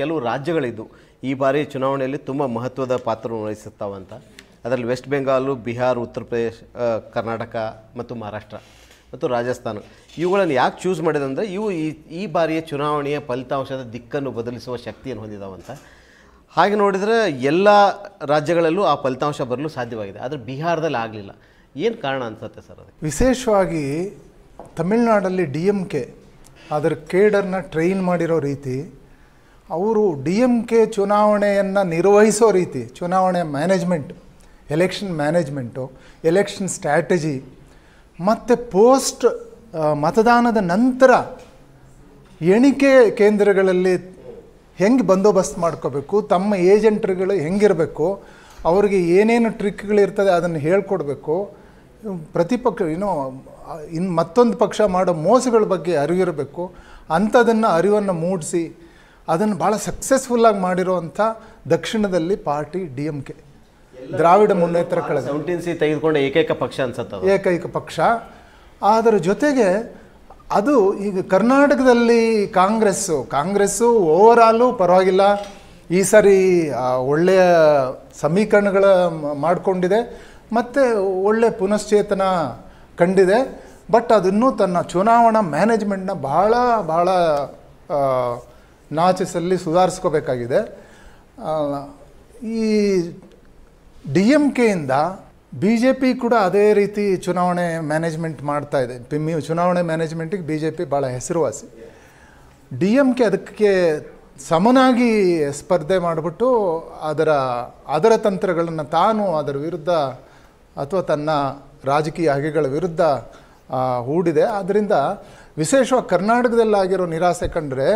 ಕೆಲವು ರಾಜ್ಯಗಳಿದ್ದು ಈ ಬಾರಿ ಚುನಾವಣೆಯಲ್ಲಿ ತುಂಬ ಮಹತ್ವದ ಪಾತ್ರವನ್ನು ವಹಿಸುತ್ತಾವಂತ ಅದರಲ್ಲಿ ವೆಸ್ಟ್ ಬೆಂಗಾಲು ಬಿಹಾರ್ ಉತ್ತರ ಪ್ರದೇಶ ಕರ್ನಾಟಕ ಮತ್ತು ಮಹಾರಾಷ್ಟ್ರ ಮತ್ತು ರಾಜಸ್ಥಾನ ಇವುಗಳನ್ನು ಯಾಕೆ ಚೂಸ್ ಮಾಡಿದಂದರೆ ಇವು ಈ ಈ ಬಾರಿಯ ಚುನಾವಣೆಯ ಫಲಿತಾಂಶದ ದಿಕ್ಕನ್ನು ಬದಲಿಸುವ ಶಕ್ತಿಯನ್ನು ಹೊಂದಿದಾವಂತ ಹಾಗೆ ನೋಡಿದರೆ ಎಲ್ಲ ರಾಜ್ಯಗಳಲ್ಲೂ ಆ ಫಲಿತಾಂಶ ಬರಲು ಸಾಧ್ಯವಾಗಿದೆ ಆದರೆ ಬಿಹಾರದಲ್ಲಿ ಆಗಲಿಲ್ಲ ಏನು ಕಾರಣ ಅನ್ಸುತ್ತೆ ಸರ್ ಅದು ವಿಶೇಷವಾಗಿ ತಮಿಳ್ನಾಡಲ್ಲಿ ಡಿ ಎಮ್ ಕೆ ಅದರ ಕೇಡರ್ನ ಟ್ರೈನ್ ಮಾಡಿರೋ ರೀತಿ ಅವರು ಡಿ ಎಮ್ ಕೆ ಚುನಾವಣೆಯನ್ನು ನಿರ್ವಹಿಸೋ ರೀತಿ ಚುನಾವಣೆ management election management election strategy ಮತ್ತು ಪೋಸ್ಟ್ ಮತದಾನದ ನಂತರ ಎಣಿಕೆ ಕೇಂದ್ರಗಳಲ್ಲಿ ಹೆಂಗೆ ಬಂದೋಬಸ್ತ್ ಮಾಡ್ಕೋಬೇಕು ತಮ್ಮ ಏಜೆಂಟ್ರುಗಳು ಹೆಂಗಿರಬೇಕು ಅವ್ರಿಗೆ ಏನೇನು ಟ್ರಿಕ್ಗಳಿರ್ತದೆ ಅದನ್ನು ಹೇಳ್ಕೊಡ್ಬೇಕು ಪ್ರತಿಪಕ್ಷ ಏನು ಇನ್ನು ಮತ್ತೊಂದು ಪಕ್ಷ ಮಾಡೋ ಮೋಸಗಳ ಬಗ್ಗೆ ಅರಿವಿರಬೇಕು ಅಂಥದನ್ನು ಅರಿವನ್ನು ಮೂಡಿಸಿ ಅದನ್ನು ಭಾಳ ಸಕ್ಸಸ್ಫುಲ್ಲಾಗಿ ಅಂಥ ದಕ್ಷಿಣದಲ್ಲಿ party D M K Dravida Munnetra ಕಳೆದಿ ತೆಗೆದುಕೊಂಡು ಏಕೈಕ ಪಕ್ಷ ಅನ್ಸುತ್ತೆ ಏಕೈಕ ಪಕ್ಷ ಅದರ ಜೊತೆಗೆ ಅದು ಈಗ ಕರ್ನಾಟಕದಲ್ಲಿ ಕಾಂಗ್ರೆಸ್ಸು ಕಾಂಗ್ರೆಸ್ಸು ಓವರಾಲು ಪರವಾಗಿಲ್ಲ ಈ ಸಾರಿ ಒಳ್ಳೆಯ ಸಮೀಕರಣಗಳ ಮಾಡಿಕೊಂಡಿದೆ ಮತ್ತು ಒಳ್ಳೆಯ ಪುನಶ್ಚೇತನ ಕಂಡಿದೆ ಬಟ್ ಅದನ್ನು ತನ್ನ ಚುನಾವಣಾ ಮ್ಯಾನೇಜ್ಮೆಂಟ್ನ ಭಾಳ ಭಾಳ ನಾಚಿಸಲ್ಲಿ ಸುಧಾರಿಸ್ಕೋಬೇಕಾಗಿದೆ ಈ ಡಿ ಎಮ್ ಕೆಯಿಂದ ಬಿ ಜೆ ಪಿ ಕೂಡ ಅದೇ ರೀತಿ ಚುನಾವಣೆ ಮ್ಯಾನೇಜ್ಮೆಂಟ್ ಮಾಡ್ತಾ ಇದೆ ಪಿಮ್ಮಿ ಚುನಾವಣೆ ಮ್ಯಾನೇಜ್ಮೆಂಟಿಗೆ ಬಿ ಜೆ ಪಿ ಭಾಳ ಹೆಸರುವಾಸಿ ಡಿ ಎಮ್ ಕೆ ಅದಕ್ಕೆ ಸಮನಾಗಿ ಸ್ಪರ್ಧೆ ಮಾಡಿಬಿಟ್ಟು ಅದರ ಅದರ ತಂತ್ರಗಳನ್ನು ತಾನು ಅದರ ವಿರುದ್ಧ ಅಥವಾ ತನ್ನ ರಾಜಕೀಯ ಹಗೆಗಳ ವಿರುದ್ಧ ಹೂಡಿದೆ ಆದ್ದರಿಂದ ವಿಶೇಷವಾಗಿ ಕರ್ನಾಟಕದಲ್ಲಾಗಿರೋ ನಿರಾಸೆ ಕಂಡ್ರೆ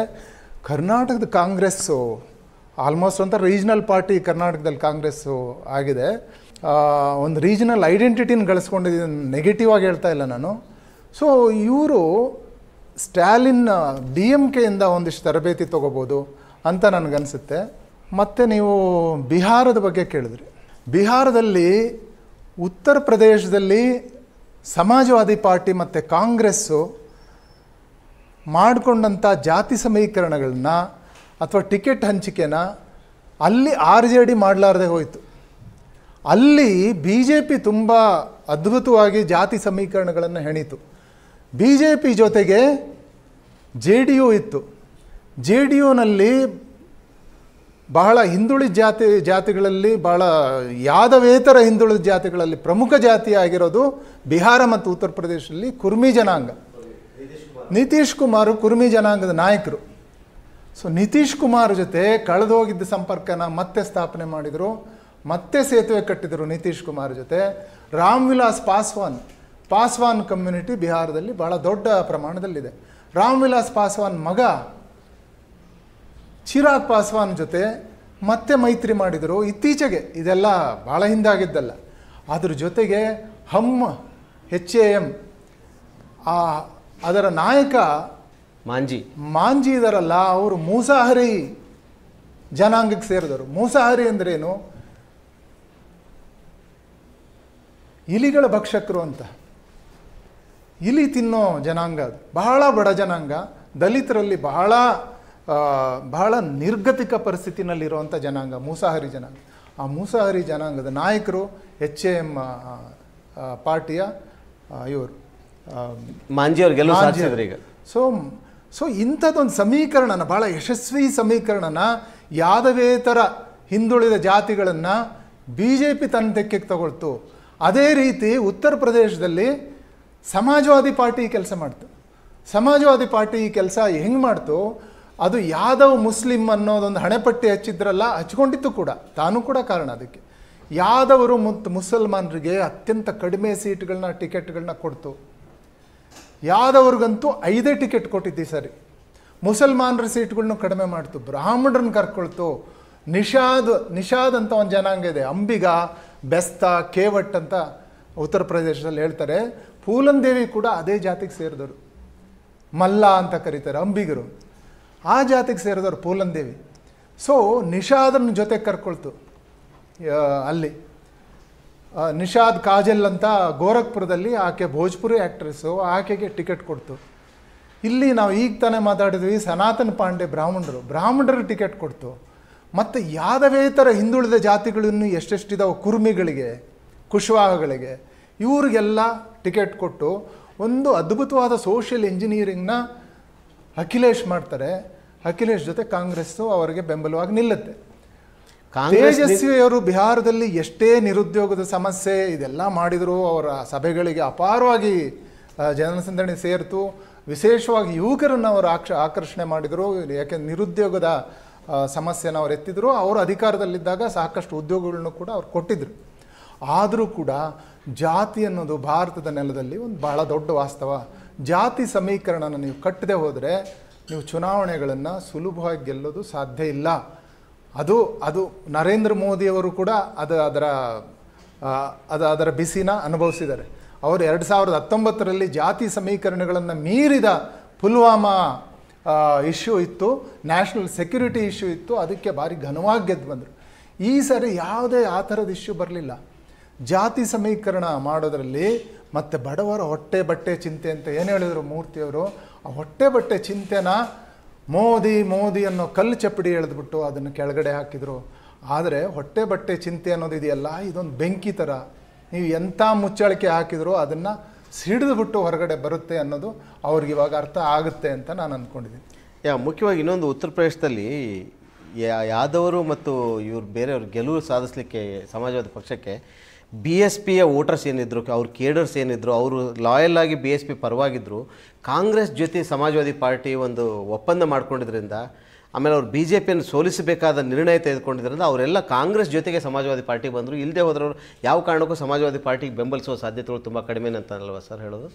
ಕರ್ನಾಟಕದ ಕಾಂಗ್ರೆಸ್ಸು ಆಲ್ಮೋಸ್ಟ್ ಅಂತ ರೀಜ್ನಲ್ ಪಾರ್ಟಿ ಕರ್ನಾಟಕದಲ್ಲಿ ಕಾಂಗ್ರೆಸ್ಸು ಆಗಿದೆ ಒಂದು ರೀಜನಲ್ ಐಡೆಂಟಿಟಿನ ಗಳಿಸ್ಕೊಂಡಿದ್ದೀನಿ ನೆಗೆಟಿವ್ ಆಗಿ ಹೇಳ್ತಾ ಇಲ್ಲ ನಾನು ಸೊ ಇವರು ಸ್ಟ್ಯಾಲಿನ್ ಡಿ ಎಮ್ ಕೆಯಿಂದ ಒಂದಿಷ್ಟು ತರಬೇತಿ ತೊಗೋಬೋದು ಅಂತ ನನಗನ್ಸುತ್ತೆ ಮತ್ತು ನೀವು ಬಿಹಾರದ ಬಗ್ಗೆ ಕೇಳಿದ್ರಿ ಬಿಹಾರದಲ್ಲಿ ಉತ್ತರ ಪ್ರದೇಶದಲ್ಲಿ ಸಮಾಜವಾದಿ ಪಾರ್ಟಿ ಮತ್ತು ಕಾಂಗ್ರೆಸ್ಸು ಮಾಡಿಕೊಂಡಂಥ ಜಾತಿ ಸಮೀಕರಣಗಳನ್ನ ಅಥವಾ ಟಿಕೆಟ್ ಹಂಚಿಕೆನ ಅಲ್ಲಿ ಆರ್ ಜೆ ಡಿ ಮಾಡಲಾರ್ದೆ ಹೋಯಿತು ಅಲ್ಲಿ ಬಿ ಜೆ ಪಿ ತುಂಬ ಅದ್ಭುತವಾಗಿ ಜಾತಿ ಸಮೀಕರಣಗಳನ್ನು ಹೆಣಿತು ಬಿ ಜೆ ಪಿ ಜೊತೆಗೆ ಜೆ ಡಿ ಯು ಇತ್ತು ಜೆ ಡಿ ಯುನಲ್ಲಿ ಬಹಳ ಹಿಂದುಳಿದ ಜಾತಿ ಜಾತಿಗಳಲ್ಲಿ ಬಹಳ ಯಾದವೇತರ ಹಿಂದುಳಿದ ಜಾತಿಗಳಲ್ಲಿ ಪ್ರಮುಖ ಜಾತಿಯಾಗಿರೋದು ಬಿಹಾರ ಮತ್ತು ಉತ್ತರ ಪ್ರದೇಶದಲ್ಲಿ ಕುರ್ಮಿ ಜನಾಂಗ ನಿತೀಶ್ ಕುಮಾರ್ ಕುರ್ಮಿ ಜನಾಂಗದ ನಾಯಕರು ಸೊ ನಿತೀಶ್ ಕುಮಾರ್ ಜೊತೆ ಕಳೆದೋಗಿದ್ದ ಸಂಪರ್ಕನ ಮತ್ತೆ ಸ್ಥಾಪನೆ ಮಾಡಿದರು ಮತ್ತೆ ಸೇತುವೆ ಕಟ್ಟಿದರು ನಿತೀಶ್ ಕುಮಾರ್ ಜೊತೆ ರಾಮ್ ವಿಲಾಸ್ ಪಾಸ್ವಾನ್ ಪಾಸ್ವಾನ್ ಕಮ್ಯುನಿಟಿ ಬಿಹಾರದಲ್ಲಿ ಭಾಳ ದೊಡ್ಡ ಪ್ರಮಾಣದಲ್ಲಿದೆ ರಾಮ್ ವಿಲಾಸ್ ಪಾಸ್ವಾನ್ ಮಗ ಚಿರಾಗ್ ಪಾಸ್ವಾನ್ ಜೊತೆ ಮತ್ತೆ ಮೈತ್ರಿ ಮಾಡಿದರು ಇತ್ತೀಚೆಗೆ ಇದೆಲ್ಲ ಭಾಳ ಹಿಂದಾಗಿದ್ದಲ್ಲ ಅದ್ರ ಜೊತೆಗೆ ಹಮ್ಮ ಎಚ್ ಎ ಎಮ್ ಆ ಅದರ ನಾಯಕ ಮಾಂಜಿ ಮಾಂಜಿ ಇದರಲ್ಲ ಅವರು ಮೂಸಾಹರಿ ಜನಾಂಗಕ್ಕೆ ಸೇರಿದರು ಮೂಸಾಹರಿ ಅಂದ್ರೇನು ಇಲಿಗಳ ಭಕ್ಷಕರು ಅಂತ ಇಲಿ ತಿನ್ನೋ ಜನಾಂಗ ಅದು ಬಹಳ ಬಡ ಜನಾಂಗ ದಲಿತರಲ್ಲಿ ಬಹಳ ಬಹಳ ನಿರ್ಗತಿಕ ಪರಿಸ್ಥಿತಿನಲ್ಲಿರುವಂಥ ಜನಾಂಗ ಮೂಸಾಹರಿ ಜನಾಂಗ ಆ ಮೂಸಾಹರಿ ಜನಾಂಗದ ನಾಯಕರು ಎಚ್ ಎ ಎಮ್ ಪಾರ್ಟಿಯ ಇವರು ಮಾಂಜಿ ಈಗ ಸೊ ಸೊ ಇಂಥದ್ದೊಂದು ಸಮೀಕರಣನ ಭಾಳ ಯಶಸ್ವಿ ಸಮೀಕರಣನ ಯಾದವೇತರ ಹಿಂದುಳಿದ ಜಾತಿಗಳನ್ನು ಬಿ ಜೆ ಪಿ ತನ್ನ ತೆಕ್ಕೆಗೆ ತಗೊಳ್ತು ಅದೇ ರೀತಿ ಉತ್ತರ ಪ್ರದೇಶದಲ್ಲಿ ಸಮಾಜವಾದಿ ಪಾರ್ಟಿ ಕೆಲಸ ಮಾಡ್ತು ಸಮಾಜವಾದಿ ಪಾರ್ಟಿ ಈ ಕೆಲಸ ಹೆಂಗೆ ಮಾಡ್ತು ಅದು ಯಾದವ್ ಮುಸ್ಲಿಂ ಅನ್ನೋದೊಂದು ಹಣೆಪಟ್ಟಿ ಹಚ್ಚಿದ್ರಲ್ಲ ಹಚ್ಕೊಂಡಿತ್ತು ಕೂಡ ತಾನು ಕೂಡ ಕಾರಣ ಅದಕ್ಕೆ ಯಾದವರು ಮುತ್ ಮುಸಲ್ಮಾನರಿಗೆ ಅತ್ಯಂತ ಕಡಿಮೆ ಸೀಟ್ಗಳನ್ನ ಟಿಕೆಟ್ಗಳನ್ನ ಕೊಡ್ತು ಯಾದವ್ರಿಗಂತೂ ಐದೇ ಟಿಕೆಟ್ ಕೊಟ್ಟಿದ್ದಿ ಸರಿ ಮುಸಲ್ಮಾನರ ಸೀಟ್ಗಳನ್ನೂ ಕಡಿಮೆ ಮಾಡ್ತು ಬ್ರಾಹ್ಮಣರನ್ನ ಕರ್ಕೊಳ್ತು ನಿಷಾದ್ ನಿಷಾದ್ ಅಂತ ಒಂದು ಜನಾಂಗ ಇದೆ ಅಂಬಿಗ ಬೆಸ್ತ ಕೇವಟ್ ಅಂತ ಉತ್ತರ ಪ್ರದೇಶದಲ್ಲಿ ಹೇಳ್ತಾರೆ ಪೂಲನ್ ದೇವಿ ಕೂಡ ಅದೇ ಜಾತಿಗೆ ಸೇರಿದವರು ಮಲ್ಲ ಅಂತ ಕರೀತಾರೆ ಅಂಬಿಗರು ಆ ಜಾತಿಗೆ ಸೇರಿದವರು ಪೂಲನ್ ದೇವಿ ಸೊ ನಿಷಾದನ ಜೊತೆ ಕರ್ಕೊಳ್ತು ಅಲ್ಲಿ ನಿಷಾದ್ ಕಾಜಲ್ ಅಂತ ಗೋರಖ್ಪುರದಲ್ಲಿ ಆಕೆ ಭೋಜ್ಪುರಿ ಆ್ಯಕ್ಟ್ರೆಸ್ಸು ಆಕೆಗೆ ಟಿಕೆಟ್ ಕೊಡ್ತು ಇಲ್ಲಿ ನಾವು ಈಗ ತಾನೇ ಮಾತಾಡಿದ್ವಿ ಸನಾತನ ಪಾಂಡೆ ಬ್ರಾಹ್ಮಣರು ಬ್ರಾಹ್ಮಣರು ಟಿಕೆಟ್ ಕೊಡ್ತು ಮತ್ತು ಥರ ಹಿಂದುಳಿದ ಜಾತಿಗಳನ್ನು ಎಷ್ಟೆಷ್ಟಿದಾವೆ ಕುರ್ಮಿಗಳಿಗೆ ಕುಶ್ವಾಹಗಳಿಗೆ ಇವರಿಗೆಲ್ಲ ಟಿಕೆಟ್ ಕೊಟ್ಟು ಒಂದು ಅದ್ಭುತವಾದ ಸೋಷಿಯಲ್ ಇಂಜಿನಿಯರಿಂಗ್ನ ಅಖಿಲೇಶ್ ಮಾಡ್ತಾರೆ ಅಖಿಲೇಶ್ ಜೊತೆ ಕಾಂಗ್ರೆಸ್ಸು ಅವರಿಗೆ ಬೆಂಬಲವಾಗಿ ನಿಲ್ಲುತ್ತೆ ತೇಜಸ್ವಿಯವರು ಬಿಹಾರದಲ್ಲಿ ಎಷ್ಟೇ ನಿರುದ್ಯೋಗದ ಸಮಸ್ಯೆ ಇದೆಲ್ಲ ಮಾಡಿದ್ರು ಅವರ ಸಭೆಗಳಿಗೆ ಅಪಾರವಾಗಿ ಜನಸಂದಣಿ ಸೇರ್ತು ವಿಶೇಷವಾಗಿ ಯುವಕರನ್ನು ಅವರು ಆಕ್ಷ ಆಕರ್ಷಣೆ ಮಾಡಿದರು ಯಾಕೆ ನಿರುದ್ಯೋಗದ ಸಮಸ್ಯೆನ ಅವ್ರು ಎತ್ತಿದ್ರು ಅವರು ಅಧಿಕಾರದಲ್ಲಿದ್ದಾಗ ಸಾಕಷ್ಟು ಉದ್ಯೋಗಗಳನ್ನು ಕೂಡ ಅವ್ರು ಕೊಟ್ಟಿದ್ರು ಆದರೂ ಕೂಡ ಜಾತಿ ಅನ್ನೋದು ಭಾರತದ ನೆಲದಲ್ಲಿ ಒಂದು ಬಹಳ ದೊಡ್ಡ ವಾಸ್ತವ ಜಾತಿ ಸಮೀಕರಣನ ನೀವು ಕಟ್ಟದೆ ಹೋದರೆ ನೀವು ಚುನಾವಣೆಗಳನ್ನು ಸುಲಭವಾಗಿ ಗೆಲ್ಲೋದು ಸಾಧ್ಯ ಇಲ್ಲ ಅದು ಅದು ನರೇಂದ್ರ ಮೋದಿಯವರು ಕೂಡ ಅದು ಅದರ ಅದು ಅದರ ಬಿಸಿನ ಅನುಭವಿಸಿದ್ದಾರೆ ಅವರು ಎರಡು ಸಾವಿರದ ಹತ್ತೊಂಬತ್ತರಲ್ಲಿ ಜಾತಿ ಸಮೀಕರಣಗಳನ್ನು ಮೀರಿದ ಪುಲ್ವಾಮಾ ಇಶ್ಯೂ ಇತ್ತು ನ್ಯಾಷನಲ್ ಸೆಕ್ಯೂರಿಟಿ ಇಶ್ಯೂ ಇತ್ತು ಅದಕ್ಕೆ ಭಾರಿ ಘನವಾಗಿ ಗೆದ್ದು ಬಂದರು ಈ ಸರಿ ಯಾವುದೇ ಆ ಥರದ ಇಶ್ಯೂ ಬರಲಿಲ್ಲ ಜಾತಿ ಸಮೀಕರಣ ಮಾಡೋದರಲ್ಲಿ ಮತ್ತು ಬಡವರ ಹೊಟ್ಟೆ ಬಟ್ಟೆ ಚಿಂತೆ ಅಂತ ಏನು ಹೇಳಿದರು ಮೂರ್ತಿಯವರು ಆ ಹೊಟ್ಟೆ ಬಟ್ಟೆ ಚಿಂತೆನ ಮೋದಿ ಮೋದಿ ಅನ್ನೋ ಕಲ್ಲು ಚಪ್ಪಡಿ ಎಳೆದ್ಬಿಟ್ಟು ಅದನ್ನು ಕೆಳಗಡೆ ಹಾಕಿದರು ಆದರೆ ಹೊಟ್ಟೆ ಬಟ್ಟೆ ಚಿಂತೆ ಅನ್ನೋದು ಇದೆಯಲ್ಲ ಇದೊಂದು ಬೆಂಕಿ ಥರ ನೀವು ಎಂಥ ಮುಚ್ಚಳಿಕೆ ಹಾಕಿದರೂ ಅದನ್ನು ಸಿಡಿದ್ಬಿಟ್ಟು ಹೊರಗಡೆ ಬರುತ್ತೆ ಅನ್ನೋದು ಅವ್ರಿಗೆ ಇವಾಗ ಅರ್ಥ ಆಗುತ್ತೆ ಅಂತ ನಾನು ಅಂದ್ಕೊಂಡಿದ್ದೀನಿ ಯಾ ಮುಖ್ಯವಾಗಿ ಇನ್ನೊಂದು ಉತ್ತರ ಪ್ರದೇಶದಲ್ಲಿ ಯಾದವರು ಮತ್ತು ಇವ್ರು ಬೇರೆಯವ್ರ ಗೆಲುವು ಸಾಧಿಸಲಿಕ್ಕೆ ಸಮಾಜವಾದಿ ಪಕ್ಷಕ್ಕೆ ಬಿ ಎಸ್ ಪಿಯ ವೋಟರ್ಸ್ ಏನಿದ್ರು ಅವ್ರ ಕೇಡರ್ಸ್ ಏನಿದ್ರು ಅವರು ಲಾಯಲ್ ಆಗಿ ಬಿ ಎಸ್ ಪಿ ಪರವಾಗಿದ್ದರು ಕಾಂಗ್ರೆಸ್ ಜೊತೆ ಸಮಾಜವಾದಿ ಪಾರ್ಟಿ ಒಂದು ಒಪ್ಪಂದ ಮಾಡ್ಕೊಂಡಿದ್ರಿಂದ ಆಮೇಲೆ ಅವ್ರು ಬಿ ಜೆ ಪಿಯನ್ನು ಸೋಲಿಸಬೇಕಾದ ನಿರ್ಣಯ ತೆಗೆದುಕೊಂಡಿದ್ದರಿಂದ ಅವರೆಲ್ಲ ಕಾಂಗ್ರೆಸ್ ಜೊತೆಗೆ ಸಮಾಜವಾದಿ ಪಾರ್ಟಿ ಬಂದರು ಇಲ್ಲದೆ ಹೋದ್ರವ್ರು ಯಾವ ಕಾರಣಕ್ಕೂ ಸಮಾಜವಾದಿ ಪಾರ್ಟಿಗೆ ಬೆಂಬಲಿಸುವ ಸಾಧ್ಯತೆಗಳು ತುಂಬ ಕಡಿಮೆ ಅಂತಲ್ವ ಸರ್ ಹೇಳೋದು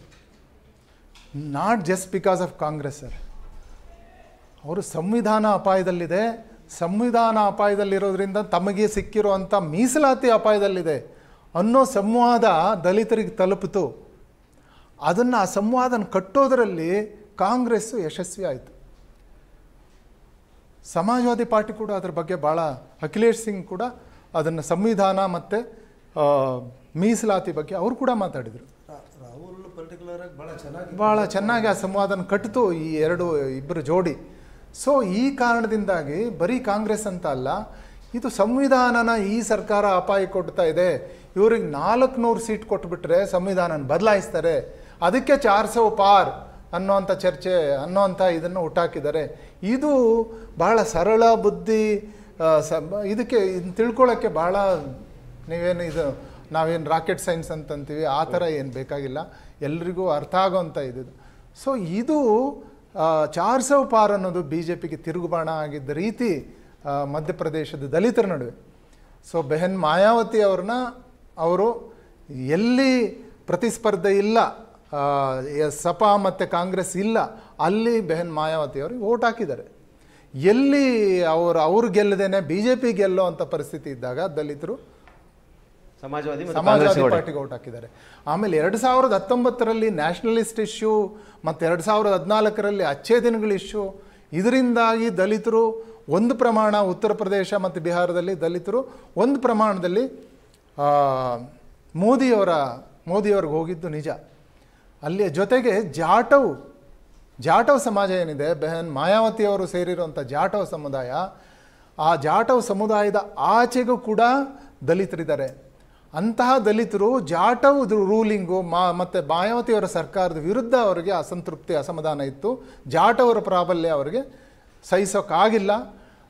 not just because of Congress sir ಅವರು ಸಂವಿಧಾನ ಅಪಾಯದಲ್ಲಿದೆ ಸಂವಿಧಾನ ಅಪಾಯದಲ್ಲಿರೋದ್ರಿಂದ ತಮಗೆ ಸಿಕ್ಕಿರುವಂಥ ಮೀಸಲಾತಿ ಅಪಾಯದಲ್ಲಿದೆ ಅನ್ನೋ ಸಂವಾದ ದಲಿತರಿಗೆ ತಲುಪಿತು ಅದನ್ನು ಆ ಸಂವಾದನ ಕಟ್ಟೋದರಲ್ಲಿ ಕಾಂಗ್ರೆಸ್ಸು ಯಶಸ್ವಿ ಆಯಿತು ಸಮಾಜವಾದಿ ಪಾರ್ಟಿ ಕೂಡ ಅದರ ಬಗ್ಗೆ ಭಾಳ ಅಖಿಲೇಶ್ ಸಿಂಗ್ ಕೂಡ ಅದನ್ನು ಸಂವಿಧಾನ ಮತ್ತು ಮೀಸಲಾತಿ ಬಗ್ಗೆ ಅವರು ಕೂಡ ಮಾತಾಡಿದರು ಭಾಳ ಚೆನ್ನಾಗಿ ಆ ಸಂವಾದನ ಕಟ್ಟಿತು ಈ ಎರಡು ಇಬ್ಬರು ಜೋಡಿ ಸೊ ಈ ಕಾರಣದಿಂದಾಗಿ ಬರೀ ಕಾಂಗ್ರೆಸ್ ಅಂತ ಅಲ್ಲ ಇದು ಸಂವಿಧಾನನ ಈ ಸರ್ಕಾರ ಅಪಾಯ ಕೊಡ್ತಾ ಇದೆ ಇವ್ರಿಗೆ ನಾಲ್ಕುನೂರು ಸೀಟ್ ಕೊಟ್ಬಿಟ್ರೆ ಸಂವಿಧಾನನ ಬದಲಾಯಿಸ್ತಾರೆ ಅದಕ್ಕೆ ಚಾರ್ ಸೌ ಪಾರ್ ಅನ್ನೋವಂಥ ಚರ್ಚೆ ಅನ್ನೋವಂಥ ಇದನ್ನು ಹುಟ್ಟಾಕಿದ್ದಾರೆ ಇದು ಬಹಳ ಸರಳ ಬುದ್ಧಿ ಸ ಇದಕ್ಕೆ ಇನ್ನು ತಿಳ್ಕೊಳ್ಳೋಕ್ಕೆ ಬಹಳ ನೀವೇನು ಇದು ನಾವೇನು ರಾಕೆಟ್ ಸೈನ್ಸ್ ಅಂತಂತೀವಿ ಆ ಥರ ಏನು ಬೇಕಾಗಿಲ್ಲ ಎಲ್ರಿಗೂ ಅರ್ಥ ಆಗೋವಂಥ ಇದು ಸೊ ಇದು ಚಾರ್ ಸೌ ಪಾರ್ ಅನ್ನೋದು ಬಿ ಜೆ ಪಿಗೆ ತಿರುಗುಬಾಣ ಆಗಿದ್ದ ರೀತಿ ಮಧ್ಯಪ್ರದೇಶದ ದಲಿತರ ನಡುವೆ ಸೊ ಬೆಹನ್ ಮಾಯಾವತಿ ಅವ್ರನ್ನ ಅವರು ಎಲ್ಲಿ ಪ್ರತಿಸ್ಪರ್ಧೆ ಇಲ್ಲ ಸಪಾ ಮತ್ತು ಕಾಂಗ್ರೆಸ್ ಇಲ್ಲ ಅಲ್ಲಿ ಬೆಹನ್ ಮಾಯಾವತಿ ಅವರಿಗೆ ಓಟ್ ಹಾಕಿದ್ದಾರೆ ಎಲ್ಲಿ ಅವರು ಅವ್ರು ಗೆಲ್ಲದೇನೆ ಬಿ ಜೆ ಪಿ ಗೆಲ್ಲೋ ಅಂತ ಪರಿಸ್ಥಿತಿ ಇದ್ದಾಗ ದಲಿತರು ಸಮಾಜವಾದಿ ಸಮಾಜವಾದಿ ಪಾರ್ಟಿಗೆ ಓಟ್ ಹಾಕಿದ್ದಾರೆ ಆಮೇಲೆ ಎರಡು ಸಾವಿರದ ಹತ್ತೊಂಬತ್ತರಲ್ಲಿ ನ್ಯಾಷನಲಿಸ್ಟ್ ಇಶ್ಯೂ ಮತ್ತು ಎರಡು ಸಾವಿರದ ಹದಿನಾಲ್ಕರಲ್ಲಿ ದಿನಗಳ ಇಶ್ಯೂ ಇದರಿಂದಾಗಿ ದಲಿತರು ಒಂದು ಪ್ರಮಾಣ ಉತ್ತರ ಪ್ರದೇಶ ಮತ್ತು ಬಿಹಾರದಲ್ಲಿ ದಲಿತರು ಒಂದು ಪ್ರಮಾಣದಲ್ಲಿ ಮೋದಿಯವರ ಮೋದಿಯವ್ರಿಗೆ ಹೋಗಿದ್ದು ನಿಜ ಅಲ್ಲಿಯ ಜೊತೆಗೆ ಜಾಟವ್ ಜಾಟವ್ ಸಮಾಜ ಏನಿದೆ ಬೆಹನ್ ಮಾಯಾವತಿಯವರು ಸೇರಿರುವಂಥ ಜಾಟವ್ ಸಮುದಾಯ ಆ ಜಾಟವ್ ಸಮುದಾಯದ ಆಚೆಗೂ ಕೂಡ ದಲಿತರಿದ್ದಾರೆ ಅಂತಹ ದಲಿತರು ಜಾಟವ್ ರೂಲಿಂಗು ಮಾ ಮತ್ತು ಮಾಯಾವತಿಯವರ ಸರ್ಕಾರದ ವಿರುದ್ಧ ಅವರಿಗೆ ಅಸಂತೃಪ್ತಿ ಅಸಮಾಧಾನ ಇತ್ತು ಜಾಟವರ ಪ್ರಾಬಲ್ಯ ಅವರಿಗೆ ಸಹಿಸೋಕ್ಕಾಗಿಲ್ಲ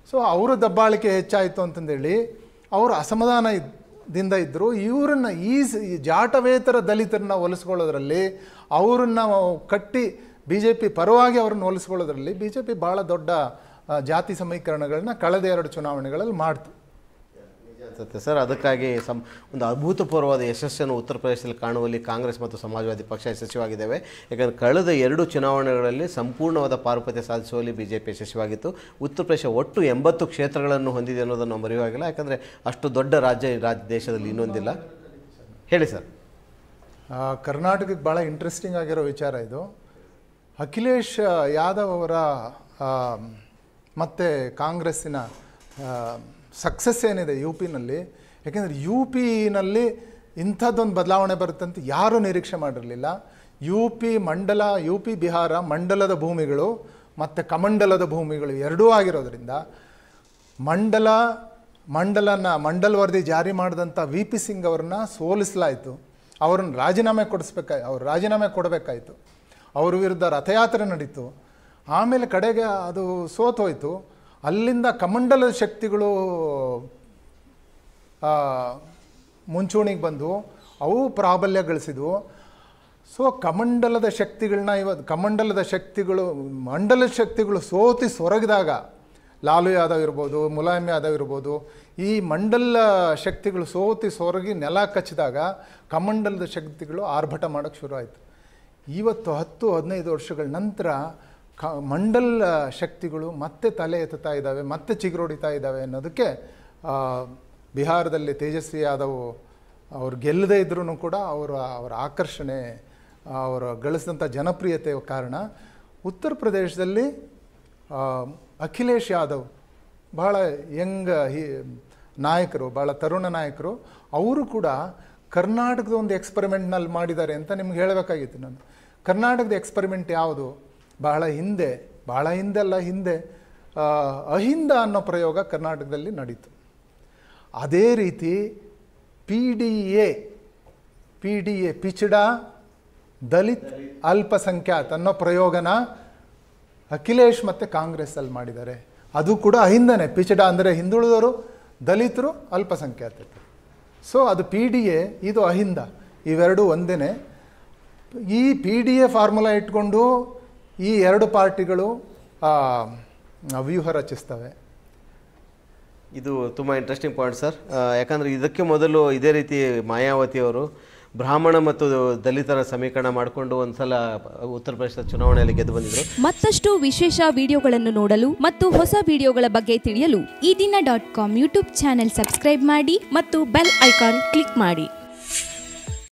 ಸೊ ಅವರ ದಬ್ಬಾಳಿಕೆ ಹೆಚ್ಚಾಯಿತು ಅಂತಂದೇಳಿ ಅವರು ಅಸಮಾಧಾನ ದಿಂದ ಇದ್ದರು ಇವರನ್ನು ಈ ಜಾಟವೇತರ ದಲಿತರನ್ನ ಒಲಿಸ್ಕೊಳ್ಳೋದ್ರಲ್ಲಿ ಅವರನ್ನು ಕಟ್ಟಿ ಬಿ ಜೆ ಪಿ ಪರವಾಗಿ ಅವ್ರನ್ನ ಒಲಿಸ್ಕೊಳ್ಳೋದ್ರಲ್ಲಿ ಬಿ ಜೆ ಪಿ ಭಾಳ ದೊಡ್ಡ ಜಾತಿ ಸಮೀಕರಣಗಳನ್ನ ಕಳೆದ ಎರಡು ಚುನಾವಣೆಗಳಲ್ಲಿ ಮಾಡ್ತು ಇರ್ತದೆ ಸರ್ ಅದಕ್ಕಾಗಿ ಸಂ ಒಂದು ಅಭೂತಪೂರ್ವವಾದ ಯಶಸ್ಸನ್ನು ಉತ್ತರ ಪ್ರದೇಶದಲ್ಲಿ ಕಾಣುವಲ್ಲಿ ಕಾಂಗ್ರೆಸ್ ಮತ್ತು ಸಮಾಜವಾದಿ ಪಕ್ಷ ಯಶಸ್ವಿಯಾಗಿದ್ದಾವೆ ಯಾಕಂದರೆ ಕಳೆದ ಎರಡು ಚುನಾವಣೆಗಳಲ್ಲಿ ಸಂಪೂರ್ಣವಾದ ಪಾರುಪತ್ಯ ಸಾಧಿಸುವಲ್ಲಿ ಬಿ ಜೆ ಪಿ ಯಶಸ್ವಿಯಾಗಿತ್ತು ಉತ್ತರ ಪ್ರದೇಶ ಒಟ್ಟು ಎಂಬತ್ತು ಕ್ಷೇತ್ರಗಳನ್ನು ಹೊಂದಿದೆ ಅನ್ನೋದನ್ನು ನಾವು ಮರೆಯುವಾಗಿಲ್ಲ ಯಾಕಂದರೆ ಅಷ್ಟು ದೊಡ್ಡ ರಾಜ್ಯ ರಾಜ್ಯ ದೇಶದಲ್ಲಿ ಇನ್ನೊಂದಿಲ್ಲ ಹೇಳಿ ಸರ್ ಕರ್ನಾಟಕಕ್ಕೆ ಭಾಳ ಇಂಟ್ರೆಸ್ಟಿಂಗ್ ಆಗಿರೋ ವಿಚಾರ ಇದು ಅಖಿಲೇಶ್ ಯಾದವ್ ಅವರ ಮತ್ತು ಕಾಂಗ್ರೆಸ್ಸಿನ ಸಕ್ಸಸ್ ಏನಿದೆ ಯು ಪಿನಲ್ಲಿ ಯಾಕೆಂದರೆ ಯು ಪಿನಲ್ಲಿ ಇಂಥದ್ದೊಂದು ಬದಲಾವಣೆ ಬರುತ್ತಂತ ಯಾರೂ ನಿರೀಕ್ಷೆ ಮಾಡಿರಲಿಲ್ಲ U P Mandal U P Bihar ಮಂಡಲದ ಭೂಮಿಗಳು ಮತ್ತು ಕಮಂಡಲದ ಭೂಮಿಗಳು ಎರಡೂ ಆಗಿರೋದ್ರಿಂದ ಮಂಡಲ ಮಂಡಲನ ಮಂಡಲ್ ವರದಿ ಜಾರಿ ಮಾಡಿದಂಥ ವಿ ಪಿ ಸಿಂಗ್ ಅವ್ರನ್ನ ಸೋಲಿಸಲಾಯಿತು ಅವ್ರನ್ನ ರಾಜೀನಾಮೆ ಕೊಡಿಸ್ಬೇಕಾಯ್ ಅವ್ರು ರಾಜೀನಾಮೆ ಕೊಡಬೇಕಾಯಿತು ಅವ್ರ ವಿರುದ್ಧ ರಥಯಾತ್ರೆ ನಡೀತು ಆಮೇಲೆ ಕಡೆಗೆ ಅದು ಸೋತೋಯ್ತು ಅಲ್ಲಿಂದ ಕಮಂಡಲದ ಶಕ್ತಿಗಳು ಮುಂಚೂಣಿಗೆ ಬಂದು ಅವು ಪ್ರಾಬಲ್ಯ ಗಳಿಸಿದವು ಸೊ ಕಮಂಡಲದ ಶಕ್ತಿಗಳನ್ನ ಇವತ್ತು ಕಮಂಡಲದ ಶಕ್ತಿಗಳು ಮಂಡಲದ ಶಕ್ತಿಗಳು ಸೋತಿ ಸೊರಗಿದಾಗ ಲಾಲು ಯಾದವ್ ಇರ್ಬೋದು ಮುಲಾಯಂ ಯಾದವ್ ಇರ್ಬೋದು ಈ ಮಂಡಲ ಶಕ್ತಿಗಳು ಸೋತಿ ಸೊರಗಿ ನೆಲ ಕಚ್ಚಿದಾಗ ಕಮಂಡಲದ ಶಕ್ತಿಗಳು ಆರ್ಭಟ ಮಾಡೋಕ್ಕೆ ಶುರು ಆಯಿತು ಇವತ್ತು ಹತ್ತು ಹದಿನೈದು ವರ್ಷಗಳ ನಂತರ ಕ ಮಂಡಲ್ ಶಕ್ತಿಗಳು ಮತ್ತೆ ತಲೆ ಎತ್ತುತ್ತಾ ಇದ್ದಾವೆ ಮತ್ತೆ ಚಿಗುರೊಡಿತಾ ಇದ್ದಾವೆ ಅನ್ನೋದಕ್ಕೆ ಬಿಹಾರದಲ್ಲಿ ತೇಜಸ್ವಿ ಯಾದವ್ ಅವ್ರು ಗೆಲ್ಲದೇ ಇದ್ರೂ ಕೂಡ ಅವರ ಅವರ ಆಕರ್ಷಣೆ ಅವರು ಗಳಿಸಿದಂಥ ಜನಪ್ರಿಯತೆ ಕಾರಣ ಉತ್ತರ ಪ್ರದೇಶದಲ್ಲಿ ಅಖಿಲೇಶ್ ಯಾದವ್ ಭಾಳ ಯಂಗ್ ಹಿ ನಾಯಕರು ಭಾಳ ತರುಣ ನಾಯಕರು ಅವರು ಕೂಡ ಕರ್ನಾಟಕದ ಒಂದು ಎಕ್ಸ್ಪರಿಮೆಂಟ್ನಲ್ಲಿ ಮಾಡಿದ್ದಾರೆ ಅಂತ ನಿಮ್ಗೆ ಹೇಳಬೇಕಾಗಿತ್ತು ನಾನು ಕರ್ನಾಟಕದ ಎಕ್ಸ್ಪರಿಮೆಂಟ್ ಯಾವುದು ಬಹಳ ಹಿಂದೆ ಬಹಳ ಅಲ್ಲ ಹಿಂದೆ ಅಹಿಂದ ಅನ್ನೋ ಪ್ರಯೋಗ ಕರ್ನಾಟಕದಲ್ಲಿ ನಡೀತು ಅದೇ ರೀತಿ P D A P D A ಪಿಚಡ ದಲಿತ್ ಅಲ್ಪಸಂಖ್ಯಾತ ಅನ್ನೋ ಪ್ರಯೋಗನ ಅಖಿಲೇಶ್ ಮತ್ತು ಕಾಂಗ್ರೆಸ್ಸಲ್ಲಿ ಮಾಡಿದ್ದಾರೆ ಅದು ಕೂಡ ಅಹಿಂದನೇ ಪಿಚಡ ಅಂದರೆ ಹಿಂದುಳಿದವರು ದಲಿತರು ಅಲ್ಪಸಂಖ್ಯಾತರು ಸೊ ಅದು ಪಿ ಡಿ ಎ ಇದು ಅಹಿಂದ ಇವೆರಡೂ ಒಂದೇ ಈ ಪಿ ಡಿ ಎ ಫಾರ್ಮುಲಾ ಇಟ್ಕೊಂಡು ಈ ಎರಡು ಪಾರ್ಟಿಗಳು ವ್ಯೂಹ ರಚಿಸ್ತವೆ ಇದು ತುಂಬ ಇಂಟ್ರೆಸ್ಟಿಂಗ್ ಪಾಯಿಂಟ್ ಸರ್ ಯಾಕಂದರೆ ಇದಕ್ಕೆ ಮೊದಲು ಇದೇ ರೀತಿ ಮಾಯಾವತಿಯವರು ಬ್ರಾಹ್ಮಣ ಮತ್ತು ದಲಿತರ ಸಮೀಕರಣ ಮಾಡಿಕೊಂಡು ಒಂದ್ಸಲ ಉತ್ತರ ಪ್ರದೇಶದ ಚುನಾವಣೆಯಲ್ಲಿ ಗೆದ್ದು ಬಂದಿದ್ರು ಮತ್ತಷ್ಟು ವಿಶೇಷ ವಿಡಿಯೋಗಳನ್ನು ನೋಡಲು ಮತ್ತು ಹೊಸ ವಿಡಿಯೋಗಳ ಬಗ್ಗೆ ತಿಳಿಯಲು Ee Dina dot com YouTube channel subscribe ಮಾಡಿ ಮತ್ತು ಬೆಲ್ ಐಕಾನ್ ಕ್ಲಿಕ್ ಮಾಡಿ